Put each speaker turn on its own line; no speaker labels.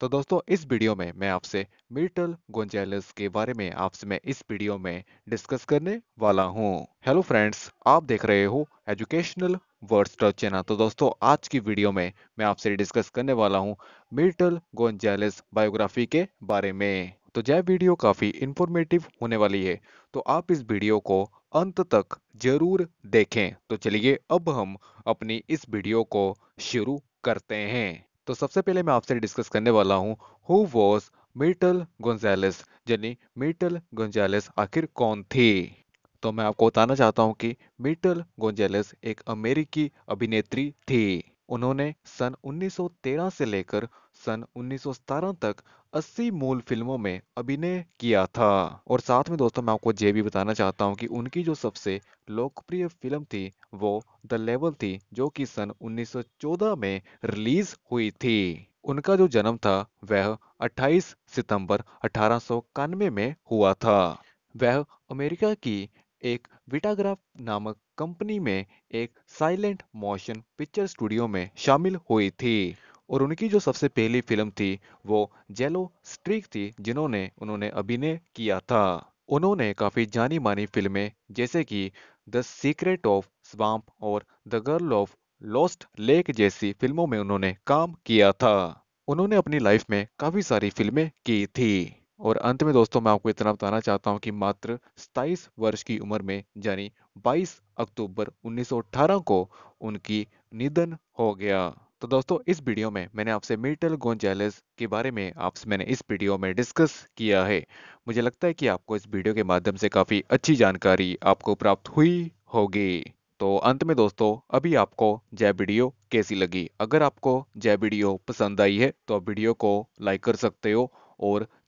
तो दोस्तों इस वीडियो में मैं आपसे मिर्टल गोंजेलस के बारे में आपसे मैं इस वीडियो में डिस्कस करने वाला हूं। हेलो फ्रेंड्स आप देख रहे हो एजुकेशनल वर्ड्स टॉप चैनल तो दोस्तों आज की वीडियो में मैं आपसे डिस्कस करने वाला हूं मिर्टल गोंजेलस बायोग्राफी के बारे में तो यह वीडियो काफी इंफॉर्मेटिव होने वाली है तो आप इस वीडियो को अंत तक जरूर देखें तो चलिए अब हम अपनी इस वीडियो को शुरू करते हैं तो सबसे पहले मैं आपसे डिस्कस करने वाला हूँ हु वॉज मिटल गोंजालेस यानी मिटल गोंजालेस आखिर कौन थी तो मैं आपको बताना चाहता हूँ कि मीटल गोंजालेस एक अमेरिकी अभिनेत्री थी उन्होंने सन 1913 से लेकर सन 1917 तक 80 मूल फिल्मों में अभिनय किया था और साथ में दोस्तों मैं आपको ये भी बताना चाहता हूँ कि उनकी जो सबसे लोकप्रिय फिल्म थी वो द लेवल थी जो कि सन 1914 में रिलीज हुई थी उनका जो जन्म था वह 28 सितंबर अठारह में हुआ था वह अमेरिका की एक विटाग्राफ नामक कंपनी में एक साइलेंट मोशन पिक्चर स्टूडियो में शामिल हुई थी और उनकी जो सबसे पहली फिल्म थी वो जेलो स्ट्रीक थी जिन्होंने उन्होंने अभिनय किया था उन्होंने काफ़ी जानी मानी फिल्में जैसे कि द सीक्रेट ऑफ स्वाम्प और the girl of lost lake जैसी फिल्मों में उन्होंने काम किया था उन्होंने अपनी लाइफ में काफ़ी सारी फिल्में की थी और अंत में दोस्तों मैं आपको इतना बताना चाहता हूं कि मात्र सताईस वर्ष की उम्र में यानी 22 अक्टूबर 1918 को उनकी निधन हो गया तो दोस्तों इस वीडियो में मैंने आपसे मिटल गोंजालेस के बारे में आपसे मैंने इस वीडियो में डिस्कस किया है मुझे लगता है कि आपको इस वीडियो के माध्यम से काफ़ी अच्छी जानकारी आपको प्राप्त हुई होगी तो अंत में दोस्तों अभी आपको जय वीडियो कैसी लगी अगर आपको जय वीडियो पसंद आई है तो आप वीडियो को लाइक कर सकते हो और